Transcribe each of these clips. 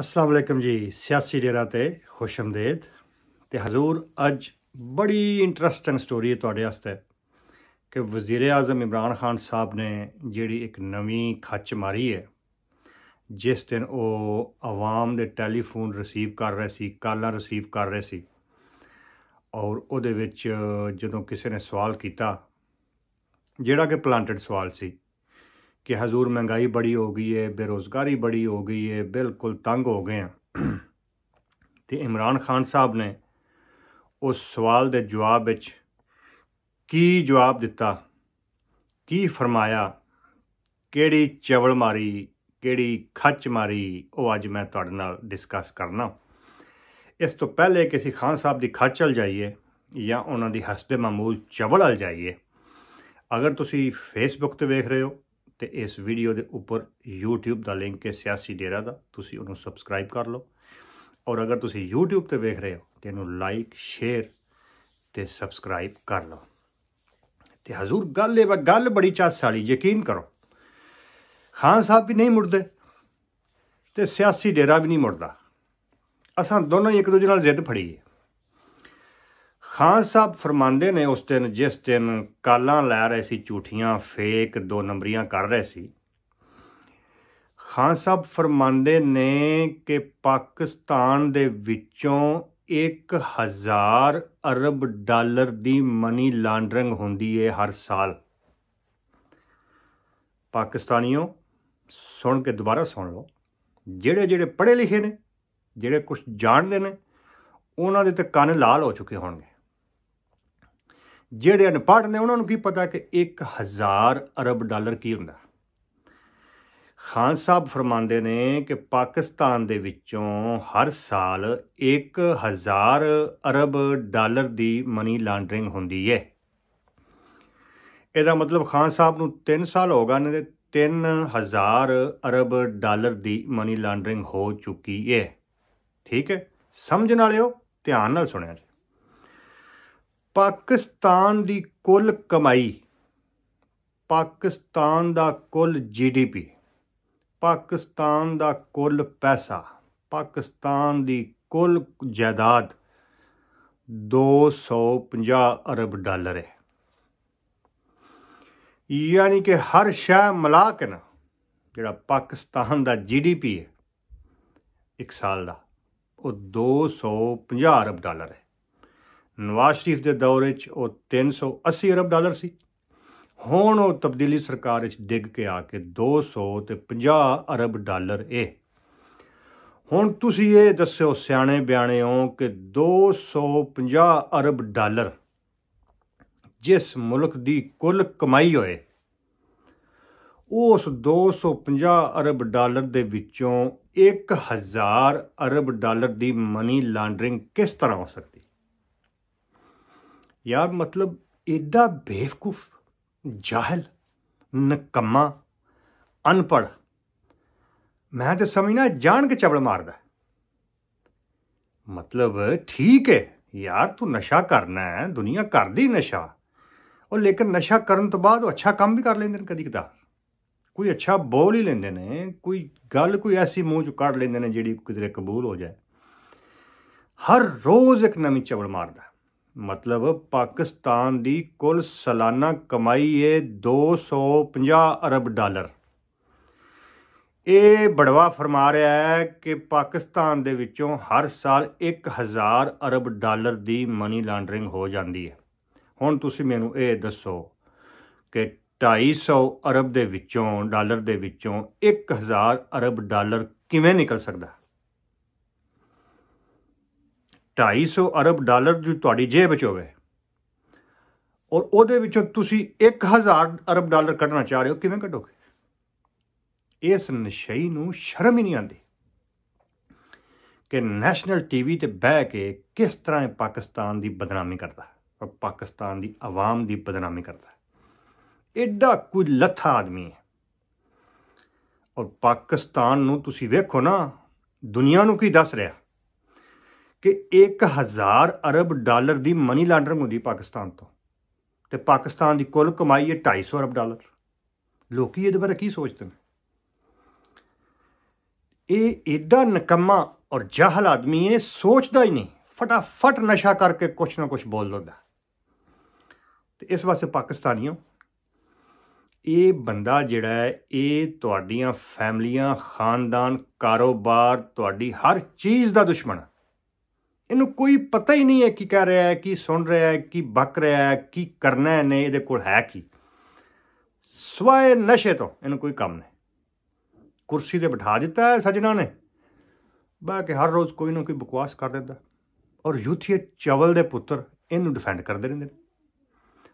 ਅਸਲਾਮ ਵਾਲੇਕਮ ਜੀ ਸਿਆਸੀ ਡੇਰਾ ਤੇ ਆਮਦੇਦ ਤੇ ਹਜ਼ੂਰ ਅੱਜ ਬੜੀ ਇੰਟਰਸਟਿੰਗ ਸਟੋਰੀ ਹੈ ਤੁਹਾਡੇ ਵਾਸਤੇ ਕਿ ਵਜ਼ੀਰ ਆਜ਼ਮ ਇਮਰਾਨ ਖਾਨ ਸਾਹਿਬ ਨੇ ਜਿਹੜੀ ਇੱਕ ਨਵੀਂ ਖੱਚ ਮਾਰੀ ਹੈ ਜਿਸ ਦਿਨ ਉਹ ਆਵਾਮ ਦੇ ਟੈਲੀਫੋਨ ਰਿਸੀਵ ਕਰ ਰਹੇ ਸੀ ਕਾਲਾਂ ਰਿਸੀਵ ਕਰ ਰਹੇ ਸੀ ਔਰ ਉਹਦੇ ਵਿੱਚ ਜਦੋਂ ਕਿਸੇ ਨੇ ਸਵਾਲ ਕੀਤਾ ਜਿਹੜਾ ਕਿ ਪਲਾਂਟਡ ਸਵਾਲ ਸੀ ਕਿ ਹਜ਼ੂਰ ਮਹਿੰਗਾਈ ਬੜੀ ਹੋ ਗਈ ਹੈ ਬੇਰੋਜ਼ਗਾਰੀ ਬੜੀ ਹੋ ਗਈ ਹੈ ਬਿਲਕੁਲ ਤੰਗ ਹੋ ਗਏ ਆ ਤੇ ਇਮਰਾਨ ਖਾਨ ਸਾਹਿਬ ਨੇ ਉਸ ਸਵਾਲ ਦੇ ਜਵਾਬ ਵਿੱਚ ਕੀ ਜਵਾਬ ਦਿੱਤਾ ਕੀ ਫਰਮਾਇਆ ਕਿਹੜੀ ਚਵਲ ਮਾਰੀ ਕਿਹੜੀ ਖੱਚ ਮਾਰੀ ਉਹ ਅੱਜ ਮੈਂ ਤੁਹਾਡੇ ਨਾਲ ਡਿਸਕਸ ਕਰਨਾ ਇਸ ਤੋਂ ਪਹਿਲੇ ਕਿ ਅਸੀਂ ਖਾਨ ਸਾਹਿਬ ਦੀ ਖੱਚ ਚਲ ਜਾਈਏ ਜਾਂ ਉਹਨਾਂ ਦੀ ਹਸਬੇ ਮਾਮੂਲ ਚਵਲ ਹਲ ਜਾਈਏ ਅਗਰ ਤੁਸੀਂ ਫੇਸਬੁੱਕ ਤੇ ਵੇਖ ਰਹੇ ਹੋ ਤੇ ਇਸ ਵੀਡੀਓ ਦੇ ਉੱਪਰ YouTube ਦਾ ਲਿੰਕ ਹੈ ਸਿਆਸੀ ਡੇਰਾ ਦਾ ਤੁਸੀਂ ਉਹਨੂੰ ਸਬਸਕ੍ਰਾਈਬ ਕਰ ਲਓ ਔਰ ਅਗਰ ਤੁਸੀਂ YouTube ਤੇ ਵੇਖ ਰਹੇ ਹੋ ਤੇ ਇਹਨੂੰ ਲਾਈਕ ਸ਼ੇਅਰ ਤੇ ਸਬਸਕ੍ਰਾਈਬ ਕਰ ਲਓ ਤੇ ਹਜ਼ੂਰ ਗੱਲ ਇਹ ਗੱਲ ਬੜੀ ਚਾਸ ਵਾਲੀ ਯਕੀਨ ਕਰੋ ਖਾਨ ਸਾਹਿਬ ਵੀ ਨਹੀਂ ਮੁੜਦੇ ਤੇ ਸਿਆਸੀ ਡੇਰਾ ਵੀ ਨਹੀਂ ਮੁੜਦਾ ਅਸਾਂ ਦੋਨੋਂ ਇੱਕ ਦੂਜੇ ਨਾਲ ਜ਼ਿੱਦ ਫੜੀ ਹੈ ਖਾਨ ਸਾਹਿਬ ਫਰਮਾਉਂਦੇ ਨੇ ਉਸ ਦਿਨ ਜਿਸ ਦਿਨ ਕਾਲਾਂ ਲੈ ਰਹੇ ਸੀ ਝੂਠੀਆਂ ਫੇਕ ਦੋ ਨੰਬਰੀਆਂ ਕਰ ਰਹੇ ਸੀ ਖਾਨ ਸਾਹਿਬ ਫਰਮਾਉਂਦੇ ਨੇ ਕਿ ਪਾਕਿਸਤਾਨ ਦੇ ਵਿੱਚੋਂ 1000 ਅਰਬ ਡਾਲਰ ਦੀ ਮਨੀ ਲਾਂਡਰਿੰਗ ਹੁੰਦੀ ਹੈ ਹਰ ਸਾਲ ਪਾਕਿਸਤਾਨੀਓ ਸੁਣ ਕੇ ਦੁਬਾਰਾ ਸੁਣ ਲਓ ਜਿਹੜੇ ਜਿਹੜੇ ਪੜ੍ਹੇ ਲਿਖੇ ਨੇ ਜਿਹੜੇ ਕੁਝ ਜਾਣਦੇ ਨੇ ਉਹਨਾਂ ਦੇ ਤੇ ਕੰਨ ਲਾਲ ਹੋ ਚੁੱਕੇ ਹੋਣਗੇ ਜਿਹੜੇ ਅਨਪੜ੍ਹ ਨੇ ਉਹਨਾਂ ਨੂੰ ਕੀ ਪਤਾ ਕਿ 1000 ਅਰਬ ਡਾਲਰ ਕੀ ਹੁੰਦਾ ਖਾਨ ਸਾਹਿਬ ਫਰਮਾਉਂਦੇ ਨੇ ਕਿ ਪਾਕਿਸਤਾਨ ਦੇ ਵਿੱਚੋਂ ਹਰ ਸਾਲ 1000 ਅਰਬ ਡਾਲਰ ਦੀ ਮਨੀ ਲਾਂਡਰਿੰਗ ਹੁੰਦੀ ਹੈ ਇਹਦਾ ਮਤਲਬ ਖਾਨ ਸਾਹਿਬ ਨੂੰ 3 ਸਾਲ ਹੋ ਗਏ ਨੇ 3000 ਅਰਬ ਡਾਲਰ ਦੀ ਮਨੀ ਲਾਂਡਰਿੰਗ ਹੋ ਚੁੱਕੀ ਹੈ ਠੀਕ ਹੈ ਸਮਝਣ ਵਾਲਿਓ ਧਿਆਨ ਨਾਲ ਸੁਣਿਆ ਪਾਕਿਸਤਾਨ ਦੀ ਕੁੱਲ ਕਮਾਈ ਪਾਕਿਸਤਾਨ ਦਾ ਕੁੱਲ ਜੀਡੀਪੀ ਪਾਕਿਸਤਾਨ ਦਾ ਕੁੱਲ ਪੈਸਾ ਪਾਕਿਸਤਾਨ ਦੀ ਕੁੱਲ ਜਾਇਦਾਦ 250 ਅਰਬ ਡਾਲਰ ਹੈ ਯਾਨੀ ਕਿ ਹਰ ਸ਼ੈ ਮਿਲਾ ਕੇ ਨਾ ਜਿਹੜਾ ਪਾਕਿਸਤਾਨ ਦਾ ਜੀਡੀਪੀ ਹੈ ਇੱਕ ਸਾਲ ਦਾ ਉਹ 250 ਅਰਬ ਡਾਲਰ ਹੈ ਨਵਾਜ਼ ਸ਼ਰੀਫ ਦੇ ਦੌਰ ਵਿੱਚ ਉਹ 380 ਅਰਬ ਡਾਲਰ ਸੀ ਹੁਣ ਉਹ ਤਬਦੀਲੀ ਸਰਕਾਰ ਵਿੱਚ ਡਿੱਗ ਕੇ ਆ ਕੇ 200 ਤੇ 50 ਅਰਬ ਡਾਲਰ ਇਹ ਹੁਣ ਤੁਸੀਂ ਇਹ ਦੱਸਿਓ ਸਿਆਣੇ ਬਿਆਣੇ ਹੋ ਕਿ 250 ਅਰਬ ਡਾਲਰ ਜਿਸ ਮੁਲਕ ਦੀ ਕੁੱਲ ਕਮਾਈ ਹੋਏ ਉਸ 250 ਅਰਬ ਡਾਲਰ ਦੇ ਵਿੱਚੋਂ 1000 ਅਰਬ ਡਾਲਰ ਦੀ ਮਨੀ ਲਾਂਡਰਿੰਗ ਕਿਸ ਤਰ੍ਹਾਂ ਹੋ ਸਕਦੀ ਯਾਰ ਮਤਲਬ ਇਦਾਂ ਬੇਵਕੂਫ ਜਾਹਲ ਨਕਮਾ ਅਨਪੜ ਮੈਂ ਤੇ ਸਮਝਣਾ ਜਾਣ ਕੇ ਚਵਲ ਮਾਰਦਾ ਮਤਲਬ ਠੀਕ ਹੈ ਯਾਰ ਤੂੰ ਨਸ਼ਾ ਕਰਨਾ ਹੈ ਦੁਨੀਆ ਕਰਦੀ ਨਸ਼ਾ ਉਹ ਲੇਕਿਨ ਨਸ਼ਾ ਕਰਨ ਤੋਂ ਬਾਅਦ ਉਹ ਅੱਛਾ ਕੰਮ ਵੀ ਕਰ ਲੈਂਦੇ ਨੇ ਕਦੀ ਕਦਾ ਕੋਈ ਅੱਛਾ ਬੋਲ ਹੀ ਲੈਂਦੇ ਨੇ ਕੋਈ ਗੱਲ ਕੋਈ ਐਸੀ ਮੂੰਹ ਚ ਕੱਢ ਲੈਂਦੇ ਨੇ ਜਿਹੜੀ ਕਿਤੇ ਕਬੂਲ ਹੋ ਜਾਏ ਹਰ ਰੋਜ਼ ਇੱਕ ਨਵੀਂ ਚਵਲ ਮਾਰਦਾ ਮਤਲਬ ਪਾਕਿਸਤਾਨ ਦੀ ਕੁੱਲ ਸਾਲਾਨਾ ਕਮਾਈ ਹੈ 250 ਅਰਬ ਡਾਲਰ ਇਹ ਬੜਵਾ ਫਰਮਾ ਰਿਹਾ ਹੈ ਕਿ ਪਾਕਿਸਤਾਨ ਦੇ ਵਿੱਚੋਂ ਹਰ ਸਾਲ 1000 ਅਰਬ ਡਾਲਰ ਦੀ ਮਨੀ ਲਾਂਡਰਿੰਗ ਹੋ ਜਾਂਦੀ ਹੈ ਹੁਣ ਤੁਸੀਂ ਮੈਨੂੰ ਇਹ ਦੱਸੋ ਕਿ 250 ਅਰਬ ਦੇ ਵਿੱਚੋਂ ਡਾਲਰ ਦੇ ਵਿੱਚੋਂ 1000 ਅਰਬ ਡਾਲਰ ਕਿਵੇਂ ਨਿਕਲ ਸਕਦਾ 250 ਅਰਬ ਡਾਲਰ ਜੋ ਤੁਹਾਡੀ ਜੇਬ ਵਿੱਚ ਹੋਵੇ ਔਰ ਉਹਦੇ ਵਿੱਚੋਂ ਤੁਸੀਂ 1000 ਅਰਬ ਡਾਲਰ ਕੱਢਣਾ ਚਾਹ ਰਹੇ ਹੋ ਕਿਵੇਂ ਕੱਢੋਗੇ ਇਸ ਨਸ਼ਈ ਨੂੰ ਸ਼ਰਮ ਹੀ ਨਹੀਂ ਆਉਂਦੀ ਕਿ ਨੈਸ਼ਨਲ ਟੀਵੀ ਤੇ ਬਹਿ ਕੇ ਕਿਸ ਤਰ੍ਹਾਂ ਪਾਕਿਸਤਾਨ ਦੀ ਬਦਨਾਮੀ ਕਰਦਾ ਔਰ ਪਾਕਿਸਤਾਨ ਦੀ ਆਵਾਮ ਦੀ ਬਦਨਾਮੀ ਕਰਦਾ ਐਡਾ ਕੁਝ ਲੱਥਾ ਆਦਮੀ ਹੈ ਔਰ ਪਾਕਿਸਤਾਨ ਨੂੰ ਤੁਸੀਂ ਵੇਖੋ ਨਾ ਦੁਨੀਆ ਨੂੰ ਕੀ ਦੱਸ ਰਿਹਾ ਕਿ 1000 ਅਰਬ ਡਾਲਰ ਦੀ ਮਨੀ ਲਾਂਡਰਿੰਗ ਹੁੰਦੀ ਪਾਕਿਸਤਾਨ ਤੋਂ ਤੇ ਪਾਕਿਸਤਾਨ ਦੀ ਕੁੱਲ ਕਮਾਈ ਹੈ 250 ਅਰਬ ਡਾਲਰ ਲੋਕੀ ਇਹਦੇ ਬਾਰੇ ਕੀ ਸੋਚਦੇ ਨੇ ਇਹ ਐਡਾ ਨਕਮਾ ਔਰ ਜਾਹਲ ਆਦਮੀ ਇਹ ਸੋਚਦਾ ਹੀ ਨਹੀਂ ਫਟਾਫਟ ਨਸ਼ਾ ਕਰਕੇ ਕੁਛ ਨਾ ਕੁਛ ਬੋਲ ਲੈਂਦਾ ਤੇ ਇਸ ਵਾਸਤੇ ਪਾਕਿਸਤਾਨੀਓ ਇਹ ਬੰਦਾ ਜਿਹੜਾ ਹੈ ਇਹ ਤੁਹਾਡੀਆਂ ਫੈਮਲੀਆਂ ਖਾਨਦਾਨ ਕਾਰੋਬਾਰ ਤੁਹਾਡੀ ਹਰ ਚੀਜ਼ ਦਾ ਦੁਸ਼ਮਣ ਹੈ ਇਹਨੂੰ ਕੋਈ ਪਤਾ ਹੀ ਨਹੀਂ ਹੈ ਕੀ ਕਰ ਰਿਹਾ ਹੈ ਕੀ ਸੁਣ ਰਿਹਾ ਹੈ ਕੀ ਬਕ ਰਿਹਾ ਹੈ ਕੀ ਕਰਨਾ ਹੈ ਨੇ ਇਹਦੇ ਕੋਲ ਹੈ ਕੀ ਸਵਾਏ ਨਸ਼ੇ ਤੋਂ ਇਹਨੂੰ ਕੋਈ ਕੰਮ ਨਹੀਂ ਕੁਰਸੀ ਤੇ ਬਿਠਾ ਦਿੱਤਾ ਹੈ ਸਜਣਾ ਨੇ ਬਾ ਕੇ ਹਰ ਰੋਜ਼ ਕੋਈ ਨਾ ਕੋਈ ਬਕਵਾਸ ਕਰ ਦਿੰਦਾ ਔਰ ਯੂਥੀਏ ਚਵਲ ਦੇ ਪੁੱਤਰ ਇਹਨੂੰ ਡਿਫੈਂਡ ਕਰਦੇ ਰਹਿੰਦੇ ਨੇ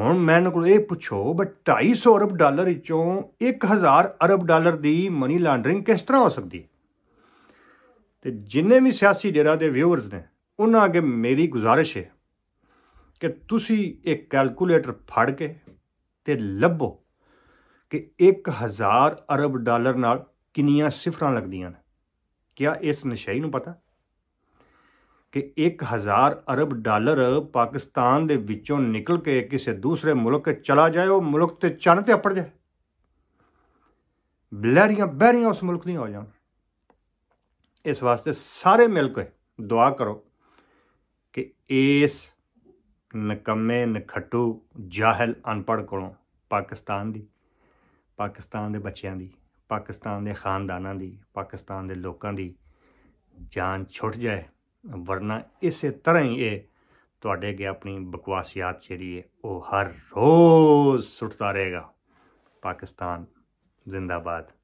ਹੁਣ ਮੈਨੂੰ ਕੋਲ ਇਹ ਪੁੱਛੋ ਬਈ 250 ਅਰਬ ਡਾਲਰ ਵਿੱਚੋਂ 1000 ਅਰਬ ਡਾਲਰ ਦੀ ਮਨੀ ਲਾਂਡਰਿੰਗ ਕਿਸ ਤਰ੍ਹਾਂ ਹੋ ਸਕਦੀ ਹੈ ਤੇ ਜਿੰਨੇ ਵੀ ਸਿਆਸੀ ਡੇਰਾ ਦੇ ਵਿਊਅਰਸ ਨੇ ਉਹਨਾਂ ਅੱਗੇ ਮੇਰੀ ਗੁਜ਼ਾਰਿਸ਼ ਹੈ ਕਿ ਤੁਸੀਂ ਇੱਕ ਕੈਲਕੂਲੇਟਰ ਫੜ ਕੇ ਤੇ ਲੱਭੋ ਕਿ 1000 ਅਰਬ ਡਾਲਰ ਨਾਲ ਕਿੰਨੀਆਂ ਸਿਫਰਾਂ ਲੱਗਦੀਆਂ ਨੇ ਕਿਆ ਇਸ ਨਸ਼ਈ ਨੂੰ ਪਤਾ ਕਿ 1000 ਅਰਬ ਡਾਲਰ ਪਾਕਿਸਤਾਨ ਦੇ ਵਿੱਚੋਂ ਨਿਕਲ ਕੇ ਕਿਸੇ ਦੂਸਰੇ ਮੁਲਕ ਤੇ ਚਲਾ ਜਾਏ ਉਹ ਮੁਲਕ ਤੇ ਚੰਨ ਤੇ ਅਪੜ ਜਾਏ ਬਲੈਰੀਆਂ ਬੈਰੀਆਂ ਉਸ ਮੁਲਕ ਨਹੀਂ ਹੋ ਜਾਣ ਇਸ ਵਾਸਤੇ ਸਾਰੇ ਮਿਲ ਕੇ ਦੁਆ ਕਰੋ ਕਿ ਇਸ ਨਕਮੇ ਨਖਟੂ ਜਾਹਲ ਅਨਪੜ ਕੋਲੋਂ ਪਾਕਿਸਤਾਨ ਦੀ ਪਾਕਿਸਤਾਨ ਦੇ ਬੱਚਿਆਂ ਦੀ ਪਾਕਿਸਤਾਨ ਦੇ ਖਾਨਦਾਨਾਂ ਦੀ ਪਾਕਿਸਤਾਨ ਦੇ ਲੋਕਾਂ ਦੀ ਜਾਨ ਛੁੱਟ ਜਾਏ ਵਰਨਾ ਇਸੇ ਤਰ੍ਹਾਂ ਹੀ ਇਹ ਤੁਹਾਡੇ ਅੱਗੇ ਆਪਣੀ ਬਕਵਾਸ ਯਾਦ ਛੇੜੀਏ ਉਹ ਹਰ ਰੋਜ਼ ਸੁੱਟਦਾ ਰਹੇਗਾ ਪਾਕਿਸਤਾਨ ਜ਼ਿੰਦਾਬਾਦ